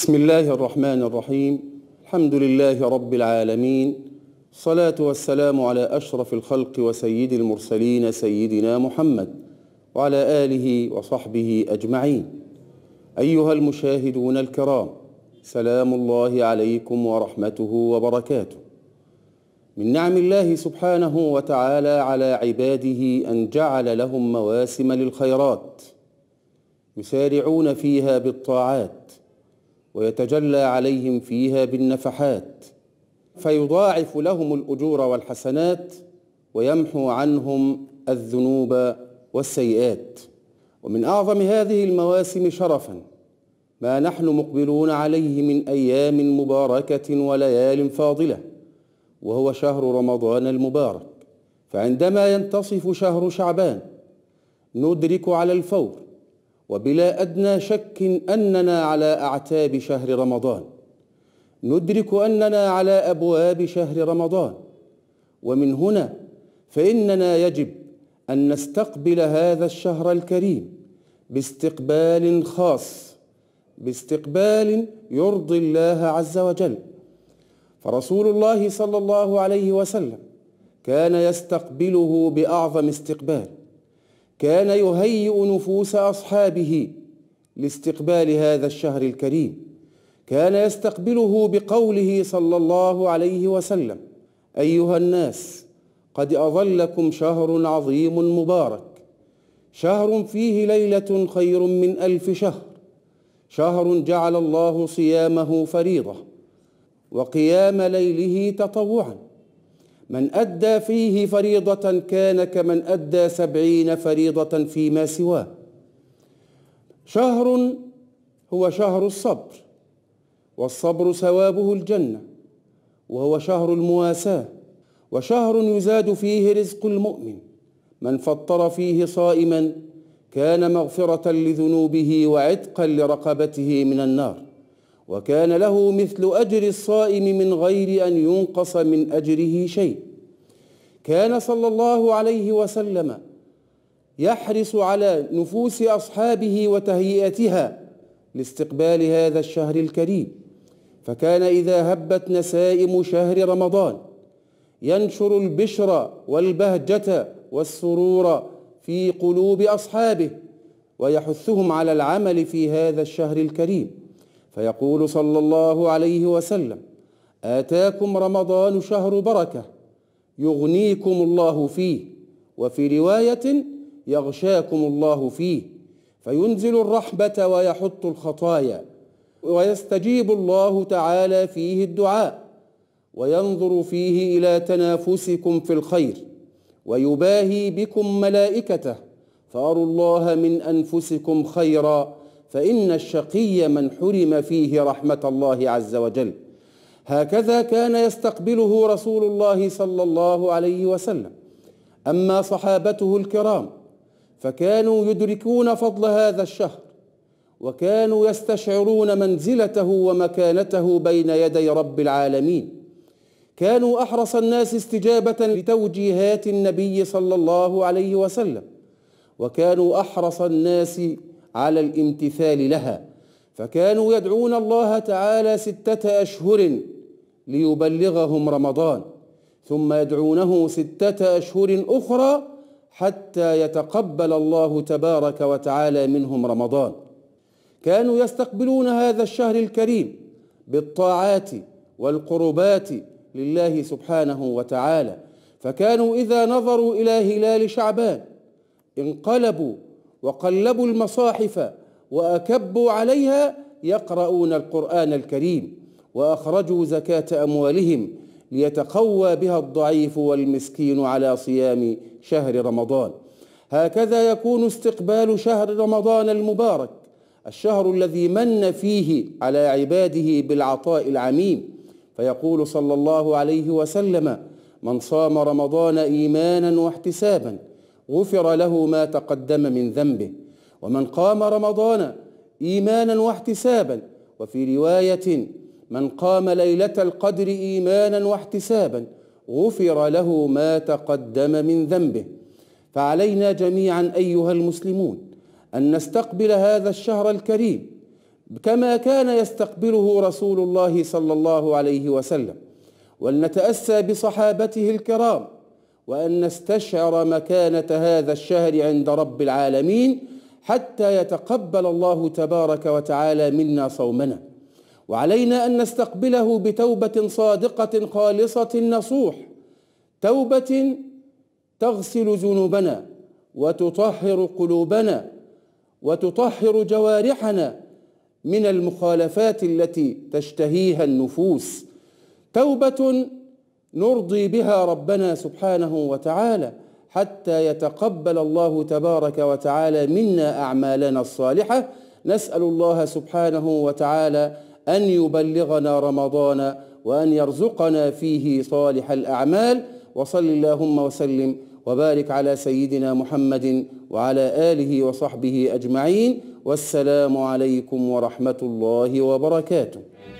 بسم الله الرحمن الرحيم الحمد لله رب العالمين الصلاة والسلام على أشرف الخلق وسيد المرسلين سيدنا محمد وعلى آله وصحبه أجمعين أيها المشاهدون الكرام سلام الله عليكم ورحمته وبركاته من نعم الله سبحانه وتعالى على عباده أن جعل لهم مواسم للخيرات يسارعون فيها بالطاعات ويتجلى عليهم فيها بالنفحات فيضاعف لهم الأجور والحسنات ويمحو عنهم الذنوب والسيئات ومن أعظم هذه المواسم شرفا ما نحن مقبلون عليه من أيام مباركة وليال فاضلة وهو شهر رمضان المبارك فعندما ينتصف شهر شعبان ندرك على الفور وبلا أدنى شك أننا على أعتاب شهر رمضان ندرك أننا على أبواب شهر رمضان ومن هنا فإننا يجب أن نستقبل هذا الشهر الكريم باستقبال خاص باستقبال يرضي الله عز وجل فرسول الله صلى الله عليه وسلم كان يستقبله بأعظم استقبال كان يهيئ نفوس أصحابه لاستقبال هذا الشهر الكريم كان يستقبله بقوله صلى الله عليه وسلم أيها الناس قد أظلكم شهر عظيم مبارك شهر فيه ليلة خير من ألف شهر شهر جعل الله صيامه فريضة وقيام ليله تطوعاً من أدى فيه فريضة كان كمن أدى سبعين فريضة فيما سواه شهر هو شهر الصبر والصبر ثوابه الجنة وهو شهر المواساة وشهر يزاد فيه رزق المؤمن من فطر فيه صائما كان مغفرة لذنوبه وعتقا لرقبته من النار وكان له مثل أجر الصائم من غير أن ينقص من أجره شيء كان صلى الله عليه وسلم يحرص على نفوس أصحابه وتهيئتها لاستقبال هذا الشهر الكريم فكان إذا هبت نسائم شهر رمضان ينشر البشر والبهجة والسرور في قلوب أصحابه ويحثهم على العمل في هذا الشهر الكريم فيقول صلى الله عليه وسلم آتاكم رمضان شهر بركة يغنيكم الله فيه وفي رواية يغشاكم الله فيه فينزل الرحبة ويحط الخطايا ويستجيب الله تعالى فيه الدعاء وينظر فيه إلى تنافسكم في الخير ويباهي بكم ملائكته فأروا الله من أنفسكم خيرا فإن الشقي من حرم فيه رحمة الله عز وجل هكذا كان يستقبله رسول الله صلى الله عليه وسلم أما صحابته الكرام فكانوا يدركون فضل هذا الشهر وكانوا يستشعرون منزلته ومكانته بين يدي رب العالمين كانوا أحرص الناس استجابة لتوجيهات النبي صلى الله عليه وسلم وكانوا أحرص الناس على الامتثال لها فكانوا يدعون الله تعالى ستة أشهر ليبلغهم رمضان ثم يدعونه ستة أشهر أخرى حتى يتقبل الله تبارك وتعالى منهم رمضان كانوا يستقبلون هذا الشهر الكريم بالطاعات والقربات لله سبحانه وتعالى فكانوا إذا نظروا إلى هلال شعبان انقلبوا وقلبوا المصاحف وأكبوا عليها يقرؤون القرآن الكريم وأخرجوا زكاة أموالهم ليتقوى بها الضعيف والمسكين على صيام شهر رمضان هكذا يكون استقبال شهر رمضان المبارك الشهر الذي من فيه على عباده بالعطاء العميم فيقول صلى الله عليه وسلم من صام رمضان إيمانا واحتسابا غفر له ما تقدم من ذنبه ومن قام رمضان إيمانا واحتسابا وفي رواية من قام ليلة القدر إيمانا واحتسابا غفر له ما تقدم من ذنبه فعلينا جميعا أيها المسلمون أن نستقبل هذا الشهر الكريم كما كان يستقبله رسول الله صلى الله عليه وسلم ولنتأسى بصحابته الكرام وأن نستشعر مكانة هذا الشهر عند رب العالمين حتى يتقبل الله تبارك وتعالى منا صومنا وعلينا أن نستقبله بتوبة صادقة خالصة نصوح توبة تغسل ذنوبنا وتطهر قلوبنا وتطهر جوارحنا من المخالفات التي تشتهيها النفوس توبة نرضي بها ربنا سبحانه وتعالى حتى يتقبل الله تبارك وتعالى منا أعمالنا الصالحة نسأل الله سبحانه وتعالى أن يبلغنا رمضان وأن يرزقنا فيه صالح الأعمال وصل اللهم وسلم وبارك على سيدنا محمد وعلى آله وصحبه أجمعين والسلام عليكم ورحمة الله وبركاته